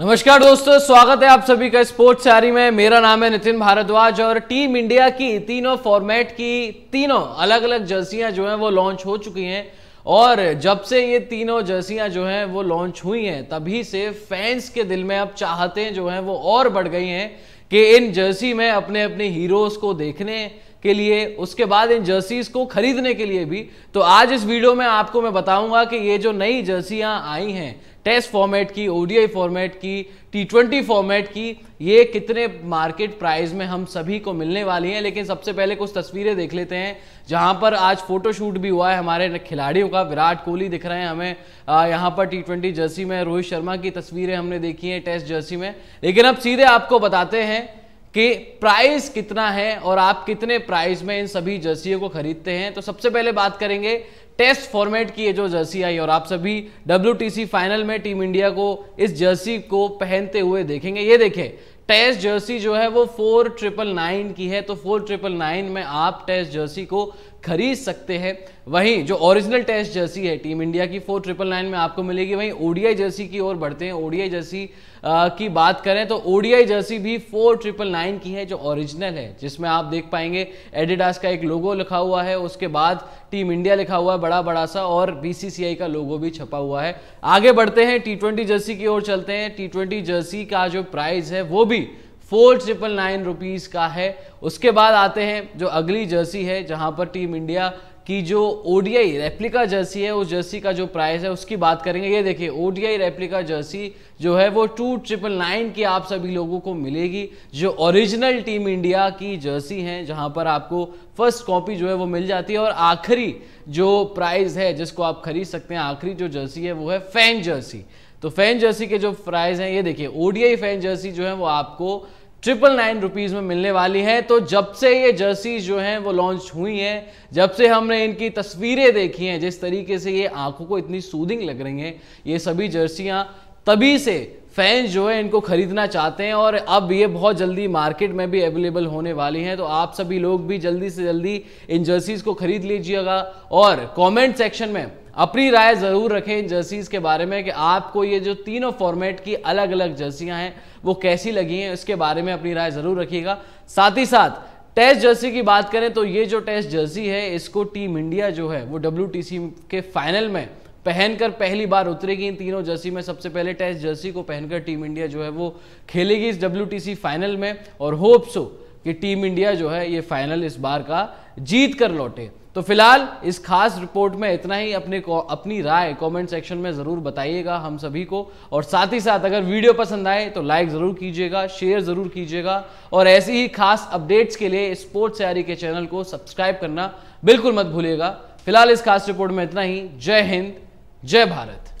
नमस्कार दोस्तों स्वागत है आप सभी का स्पोर्ट्स शारी में मेरा नाम है नितिन भारद्वाज और टीम इंडिया की तीनों फॉर्मेट की तीनों अलग अलग जर्सियां जो हैं वो लॉन्च हो चुकी हैं और जब से ये तीनों जर्सियां जो हैं वो लॉन्च हुई हैं तभी से फैंस के दिल में अब चाहते जो हैं वो और बढ़ गई हैं कि इन जर्सी में अपने अपने हीरोज को देखने के लिए उसके बाद इन जर्सीज को खरीदने के लिए भी तो आज इस वीडियो में आपको मैं बताऊंगा कि ये जो नई जर्सियां आई हैं टेस्ट फॉर्मेट की ओडीआई फॉर्मेट की टी ट्वेंटी फॉर्मेट की ये कितने मार्केट प्राइस में हम सभी को मिलने वाली हैं लेकिन सबसे पहले कुछ तस्वीरें देख लेते हैं जहां पर आज फोटोशूट भी हुआ है हमारे खिलाड़ियों का विराट कोहली दिख रहे हैं हमें यहां पर टी ट्वेंटी जर्सी में रोहित शर्मा की तस्वीरें हमने देखी हैं टेस्ट जर्सी में लेकिन अब सीधे आपको बताते हैं कि प्राइस कितना है और आप कितने प्राइस में इन सभी जर्सियों को खरीदते हैं तो सबसे पहले बात करेंगे टेस्ट फॉर्मेट की ये जो जर्सी आई और आप सभी डब्ल्यू फाइनल में टीम इंडिया को इस जर्सी को पहनते हुए देखेंगे ये देखें टेस्ट जर्सी जो है वो फोर ट्रिपल नाइन की है तो फोर ट्रिपल नाइन में आप टेस्ट जर्सी को खरीद सकते हैं वहीं जो ओरिजिनल टेस्ट जर्सी है टीम इंडिया की फोर ट्रिपल नाइन में आपको मिलेगी वहीं ओडीआई जर्सी की ओर बढ़ते हैं ओडीआई जर्सी आ, की बात करें तो ओडीआई जर्सी भी फोर ट्रिपल नाइन की है जो ओरिजिनल है जिसमें आप देख पाएंगे एडिडास का एक लोगो लिखा हुआ है उसके बाद टीम इंडिया लिखा हुआ है बड़ा बड़ा सा और बीसीसीआई का लोगो भी छपा हुआ है आगे बढ़ते हैं टी जर्सी की ओर चलते हैं टी जर्सी का जो प्राइस है वो भी फोर ट्रिपल नाइन रुपीज़ का है उसके बाद आते हैं जो अगली जर्सी है जहां पर टीम इंडिया की जो ओडीआई रेप्लिका जर्सी है उस जर्सी का जो प्राइस है उसकी बात करेंगे ये देखिए ओडीआई रेप्लिका जर्सी जो है वो टू ट्रिपल नाइन की आप सभी लोगों को मिलेगी जो ओरिजिनल टीम इंडिया की जर्सी है जहां पर आपको फर्स्ट कॉपी जो है वो मिल जाती है और आखिरी जो प्राइस है जिसको आप खरीद सकते हैं आखिरी जो जर्सी है वो है फैन जर्सी तो फैन जर्सी के जो प्राइस हैं ये देखिए ओडीआई फैन जर्सी जो है वो आपको ट्रिपल नाइन रुपीज़ में मिलने वाली है तो जब से ये जर्सी जो हैं वो लॉन्च हुई हैं जब से हमने इनकी तस्वीरें देखी हैं जिस तरीके से ये आंखों को इतनी सूदिंग लग रही हैं ये सभी जर्सियां तभी से फैंस जो है इनको खरीदना चाहते हैं और अब ये बहुत जल्दी मार्केट में भी अवेलेबल होने वाली हैं तो आप सभी लोग भी जल्दी से जल्दी इन जर्सीज़ को खरीद लीजिएगा और कमेंट सेक्शन में अपनी राय ज़रूर रखें इन जर्सीज़ के बारे में कि आपको ये जो तीनों फॉर्मेट की अलग अलग जर्सियां हैं वो कैसी लगी हैं इसके बारे में अपनी राय ज़रूर रखिएगा साथ ही साथ टेस्ट जर्सी की बात करें तो ये जो टेस्ट जर्सी है इसको टीम इंडिया जो है वो डब्ल्यू के फाइनल में पहनकर पहली बार उतरेगी इन तीनों जर्सी में सबसे पहले टेस्ट जर्सी को पहनकर टीम इंडिया जो है वो खेलेगी इस डब्ल्यू फाइनल में और होप्सो कि टीम इंडिया जो है ये फाइनल इस बार का जीत कर लौटे तो फिलहाल इस खास रिपोर्ट में इतना ही अपने अपनी राय कमेंट सेक्शन में ज़रूर बताइएगा हम सभी को और साथ ही साथ अगर वीडियो पसंद आए तो लाइक ज़रूर कीजिएगा शेयर ज़रूर कीजिएगा और ऐसी ही खास अपडेट्स के लिए स्पोर्ट्स तैयारी के चैनल को सब्सक्राइब करना बिल्कुल मत भूलिएगा फिलहाल इस खास रिपोर्ट में इतना ही जय हिंद जय भारत